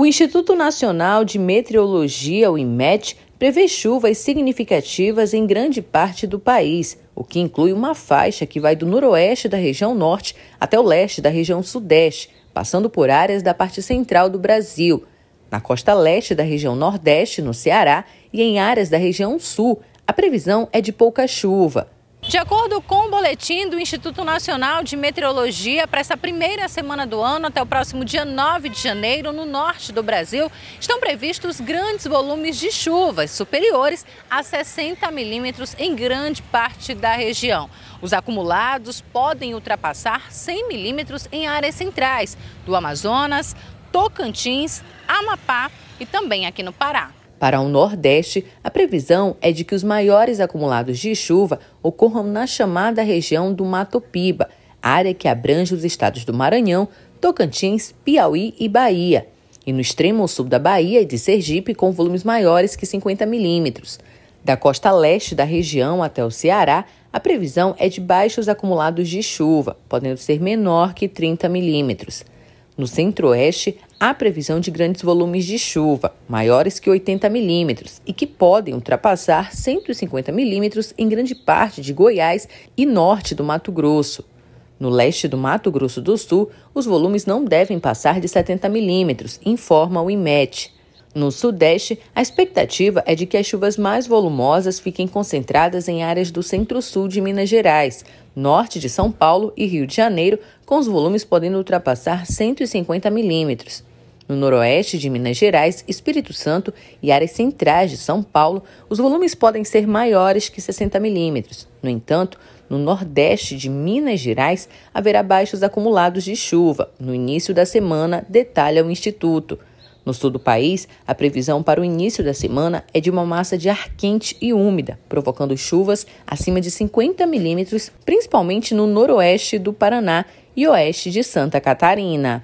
O Instituto Nacional de Meteorologia, o IMET, prevê chuvas significativas em grande parte do país, o que inclui uma faixa que vai do noroeste da região norte até o leste da região sudeste, passando por áreas da parte central do Brasil, na costa leste da região nordeste, no Ceará, e em áreas da região sul. A previsão é de pouca chuva. De acordo com o boletim do Instituto Nacional de Meteorologia, para essa primeira semana do ano, até o próximo dia 9 de janeiro, no norte do Brasil, estão previstos grandes volumes de chuvas, superiores a 60 milímetros em grande parte da região. Os acumulados podem ultrapassar 100 milímetros em áreas centrais do Amazonas, Tocantins, Amapá e também aqui no Pará. Para o Nordeste, a previsão é de que os maiores acumulados de chuva ocorram na chamada região do Mato Piba, área que abrange os estados do Maranhão, Tocantins, Piauí e Bahia, e no extremo sul da Bahia e de Sergipe com volumes maiores que 50 milímetros. Da costa leste da região até o Ceará, a previsão é de baixos acumulados de chuva, podendo ser menor que 30 milímetros. No centro-oeste, há previsão de grandes volumes de chuva, maiores que 80 milímetros, e que podem ultrapassar 150 milímetros em grande parte de Goiás e norte do Mato Grosso. No leste do Mato Grosso do Sul, os volumes não devem passar de 70 milímetros, informa o IMET. No Sudeste, a expectativa é de que as chuvas mais volumosas fiquem concentradas em áreas do centro-sul de Minas Gerais, norte de São Paulo e Rio de Janeiro, com os volumes podendo ultrapassar 150 milímetros. No noroeste de Minas Gerais, Espírito Santo e áreas centrais de São Paulo, os volumes podem ser maiores que 60 milímetros. No entanto, no nordeste de Minas Gerais, haverá baixos acumulados de chuva. No início da semana, detalha o Instituto. No sul do país, a previsão para o início da semana é de uma massa de ar quente e úmida, provocando chuvas acima de 50 milímetros, principalmente no noroeste do Paraná e oeste de Santa Catarina.